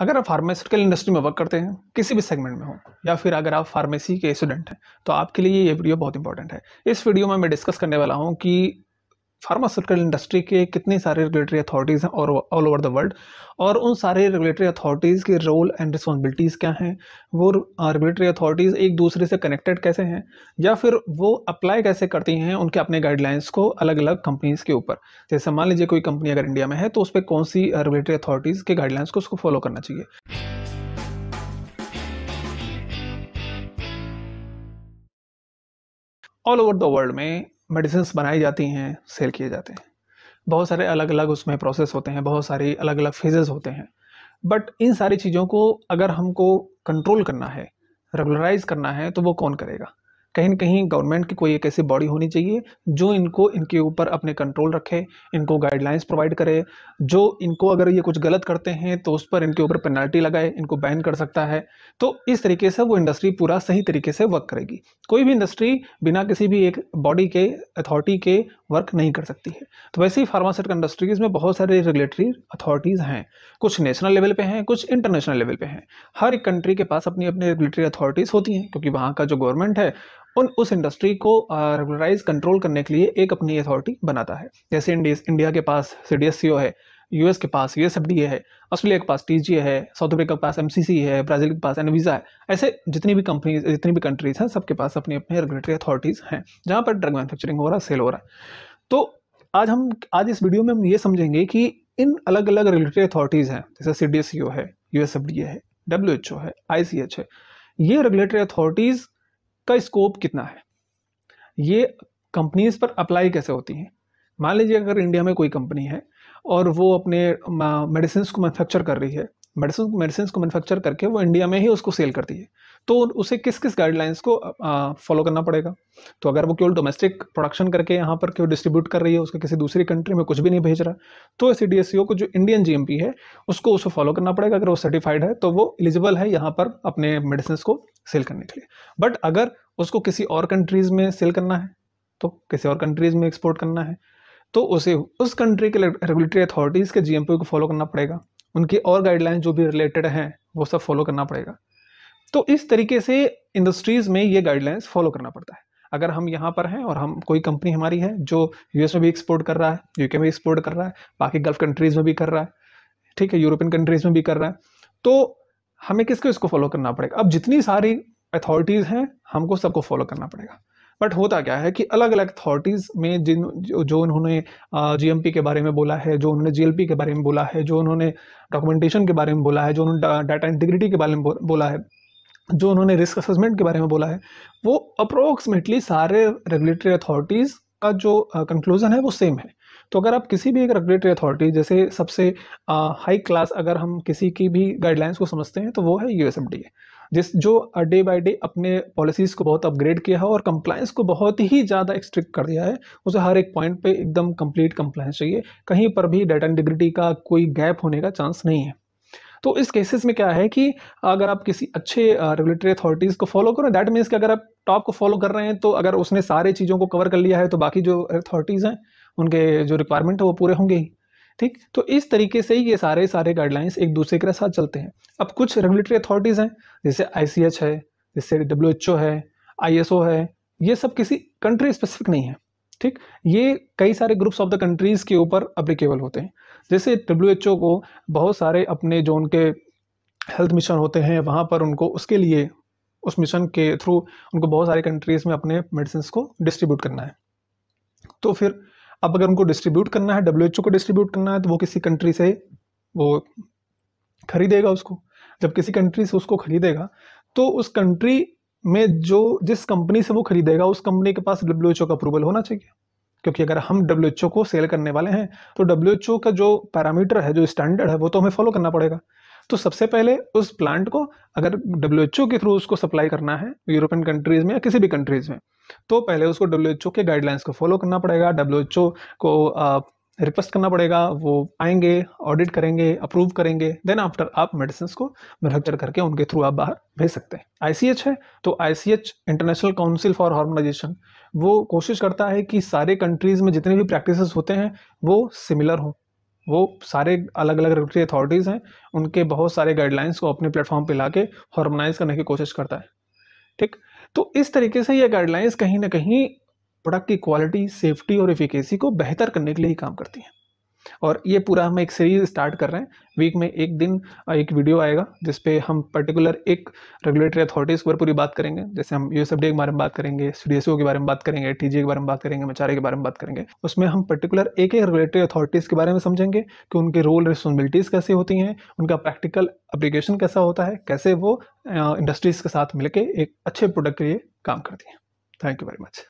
अगर आप pharmaceutical industry में वर्क करते हैं किसी भी सेगमेंट में हो या फिर अगर आप फार्मेसी के स्टूडेंट हैं तो आपके लिए ये वीडियो बहुत इंपॉर्टेंट है इस वीडियो में मैं डिस्कस करने वाला हूँ कि फार्मास्यूटिकल इंडस्ट्री के कितने सारे रेगुलेटरी अथॉरिटीज़ हैं और ऑल ओवर द वर्ल्ड और उन सारे रेगुलेटरी अथॉरिटीज़ के रोल एंड रिस्पॉन्सिबिलिटीज़ क्या हैं वो रेगुलेटरी अथॉरिटीज़ एक दूसरे से कनेक्टेड कैसे हैं या फिर वो अप्लाई कैसे करती हैं उनके अपने गाइडलाइंस को अलग अलग कंपनीज़ के ऊपर जैसे मान लीजिए कोई कंपनी अगर इंडिया में है तो उस पर कौन सी रेगुलेटरी अथॉरिटीज़ के गाइडलाइंस को उसको फॉलो करना चाहिए ऑल ओवर द वर्ल्ड में मेडिसिन बनाई जाती हैं सेल किए जाते हैं बहुत सारे अलग अलग उसमें प्रोसेस होते हैं बहुत सारी अलग अलग फेजेस होते हैं बट इन सारी चीज़ों को अगर हमको कंट्रोल करना है रेगुलराइज करना है तो वो कौन करेगा कहीं ना कहीं गवर्नमेंट की कोई एक ऐसी बॉडी होनी चाहिए जो इनको इनके ऊपर अपने कंट्रोल रखे इनको गाइडलाइंस प्रोवाइड करे जो इनको अगर ये कुछ गलत करते हैं तो उस पर इनके ऊपर पेनल्टी लगाए इनको बैन कर सकता है तो इस तरीके से वो इंडस्ट्री पूरा सही तरीके से वर्क करेगी कोई भी इंडस्ट्री बिना किसी भी एक बॉडी के अथॉरिटी के वर्क नहीं कर सकती है तो वैसे ही फार्मास्यूटिकल इंडस्ट्रीज़ में बहुत सारे रेगुलेटरी अथॉरिटीज़ हैं कुछ नेशनल लेवल पर हैं कुछ इंटरनेशनल लेवल पर हैं हर एक कंट्री के पास अपनी अपनी रेगुलेटरी अथॉरिटीज़ होती हैं क्योंकि वहाँ का जो गवर्नमेंट है उन उस इंडस्ट्री को रेगुलराइज कंट्रोल करने के लिए एक अपनी अथॉरिटी बनाता है जैसे इंडिया के पास सी है यूएस के पास यू है ऑस्ट्रेलिया के पास टी है साउथ अफ्रीका के पास एम है ब्राजील के पास एनविज़ा है ऐसे जितनी भी कंपनी जितनी भी कंट्रीज हैं सबके पास अपनी अपनी रेगुलेटरी अथॉरिटीज़ हैं जहाँ पर ड्रग मैनुफैक्चरिंग हो रहा है सेल हो रहा है तो आज हम आज इस वीडियो में हम ये समझेंगे कि इन अलग अलग रेगुलेटरी अथॉरिटीज़ हैं जैसे सी है यू है डब्ल्यू है आई है ये रेगुलेटरी अथॉरिटीज़ इसका स्कोप कितना है ये कंपनीज पर अप्लाई कैसे होती हैं मान लीजिए अगर इंडिया में कोई कंपनी है और वो अपने मेडिसिन को मैन्युफैक्चर कर रही है मेडिसिन मेडिसिन को मैन्युफैक्चर करके वो इंडिया में ही उसको सेल करती है तो उसे किस किस गाइडलाइंस को फॉलो करना पड़ेगा तो अगर वो केवल डोमेस्टिक प्रोडक्शन करके यहाँ पर केवल डिस्ट्रीब्यूट कर रही है उसके किसी दूसरी कंट्री में कुछ भी नहीं भेज रहा तो सी डी एस को जो इंडियन जी है उसको उसे फॉलो करना पड़ेगा अगर वो सर्टिफाइड है तो वो एलिजिबल है यहाँ पर अपने मेडिसिन को सेल करने के लिए बट अगर उसको किसी और कंट्रीज़ में सेल करना है तो किसी और कंट्रीज़ में एक्सपोर्ट करना है तो उसे उस कंट्री के रेगुलेटरी अथॉरिटीज़ के जीएमपी को फॉलो करना पड़ेगा उनकी और गाइडलाइंस जो भी रिलेटेड हैं वो सब फॉलो करना पड़ेगा तो इस तरीके से इंडस्ट्रीज़ में ये गाइडलाइंस फॉलो करना पड़ता है अगर हम यहाँ पर हैं और हम कोई कंपनी हमारी है जो यूएस में भी एक्सपोर्ट कर रहा है यूके में भी एक्सपोर्ट कर रहा है बाकी गल्फ कंट्रीज़ में भी कर रहा है ठीक है यूरोपियन कंट्रीज़ में भी कर रहा है तो हमें किसको इसको फॉलो करना पड़ेगा अब जितनी सारी अथॉरिटीज़ हैं हमको सबको फॉलो करना पड़ेगा बट होता क्या है कि अलग अलग अथॉरिटीज़ में जिन जो उन्होंने जीएमपी के बारे में बोला है जो उन्होंने जीएलपी के बारे में बोला है जो उन्होंने डॉक्यूमेंटेशन के बारे में बोला है जो उन्होंने डाटा इंटीग्रिटी के बारे में बोला है जो उन्होंने रिस्क असेसमेंट के बारे में बोला है वो अप्रोक्सीमेटली सारे रेगुलेटरी अथॉरिटीज़ का जो कंक्लूज़न है वो सेम है तो अगर आप किसी भी एक रेगुलेटरी अथॉरिटी जैसे सबसे हाई क्लास अगर हम किसी की भी गाइडलाइंस को समझते हैं तो वो है यू जिस जो डे बाय डे अपने पॉलिसीज़ को बहुत अपग्रेड किया है और कंप्लायंस को बहुत ही ज़्यादा स्ट्रिक्ट कर दिया है उसे हर एक पॉइंट पे एकदम कंप्लीट कंप्लायंस चाहिए कहीं पर भी डाटा इंटिग्रिटी का कोई गैप होने का चांस नहीं है तो इस केसेस में क्या है कि अगर आप किसी अच्छे रेगुलेटरी अथॉरिटीज़ को फॉलो करो दैट मीन्स कि अगर आप टॉप को फॉलो कर रहे हैं तो अगर उसने सारे चीज़ों को कवर कर लिया है तो बाकी जो अथॉरिटीज़ हैं उनके जो रिक्वायरमेंट है वो पूरे होंगे ही ठीक तो इस तरीके से ही ये सारे सारे गाइडलाइंस एक दूसरे के साथ चलते हैं अब कुछ रेगुलेटरी अथॉरिटीज़ हैं जैसे आई है जैसे डब्ल्यू है आई है ये सब किसी कंट्री स्पेसिफिक नहीं है ठीक ये कई सारे ग्रुप्स ऑफ द कंट्रीज़ के ऊपर अप्लीकेबल होते हैं जैसे डब्ल्यू को बहुत सारे अपने जो उनके हेल्थ मिशन होते हैं वहाँ पर उनको उसके लिए उस मिशन के थ्रू उनको बहुत सारे कंट्रीज़ में अपने मेडिसिन को डिस्ट्रीब्यूट करना है तो फिर अब अगर उनको डिस्ट्रीब्यूट करना है डब्ल्यू को डिस्ट्रीब्यूट करना है तो वो किसी कंट्री से वो खरीदेगा उसको जब किसी कंट्री से उसको खरीदेगा तो उस कंट्री में जो जिस कंपनी से वो खरीदेगा उस कंपनी के पास डब्ल्यू का अप्रूवल होना चाहिए क्योंकि अगर हम डब्ल्यू एच ओ को सेल करने वाले हैं तो डब्ल्यू एच ओ का जो पैरामीटर है जो स्टैंडर्ड है वो तो हमें फॉलो करना पड़ेगा तो सबसे पहले उस प्लांट को अगर डब्ल्यू एच ओ के थ्रू उसको सप्लाई करना है यूरोपियन कंट्रीज़ में या किसी भी कंट्रीज़ में तो पहले उसको डब्ल्यू एच ओ के गाइडलाइंस को फॉलो करना पड़ेगा डब्ल्यू एच ओ को रिक्वेस्ट करना पड़ेगा वो आएंगे ऑडिट करेंगे अप्रूव करेंगे देन आफ्टर आप मेडिसिन को मैनुफेक्चर करके उनके थ्रू आप बाहर भेज सकते हैं आईसीएच है तो ICH international council for harmonisation वो कोशिश करता है कि सारे कंट्रीज़ में जितने भी प्रैक्टिस होते हैं वो सिमिलर हों वो सारे अलग अलग रेगुलेटरी अथॉरिटीज़ हैं उनके बहुत सारे गाइडलाइंस को अपने प्लेटफॉर्म पर ला के हार्मोनाइज करने की कोशिश करता है ठीक तो इस तरीके से ये गाइडलाइंस कहीं ना कहीं प्रोडक्ट की क्वालिटी सेफ्टी और एफिकेसी को बेहतर करने के लिए ही काम करती हैं और ये पूरा हम एक सीरीज स्टार्ट कर रहे हैं वीक में एक दिन एक वीडियो आएगा जिस पे हम पर्टिकुलर एक रेगुलेटरी अथॉरिटीज़ पर पूरी बात करेंगे जैसे हम यू के बारे में बात करेंगे सी के बारे में बात करेंगे टी के बारे में बात करेंगे मचारे के बारे में बात करेंगे उसमें हम पर्टिकुलर एक एक रेगुलेटरी अथॉरिटीज़ के बारे में समझेंगे कि उनके रोल रिस्पॉन्सिबिलिटीज़ कैसे होती हैं उनका प्रैक्टिकल अप्लीकेशन कैसा होता है कैसे वो इंडस्ट्रीज़ के साथ मिलकर एक अच्छे प्रोडक्ट के लिए काम करती हैं थैंक यू वेरी मच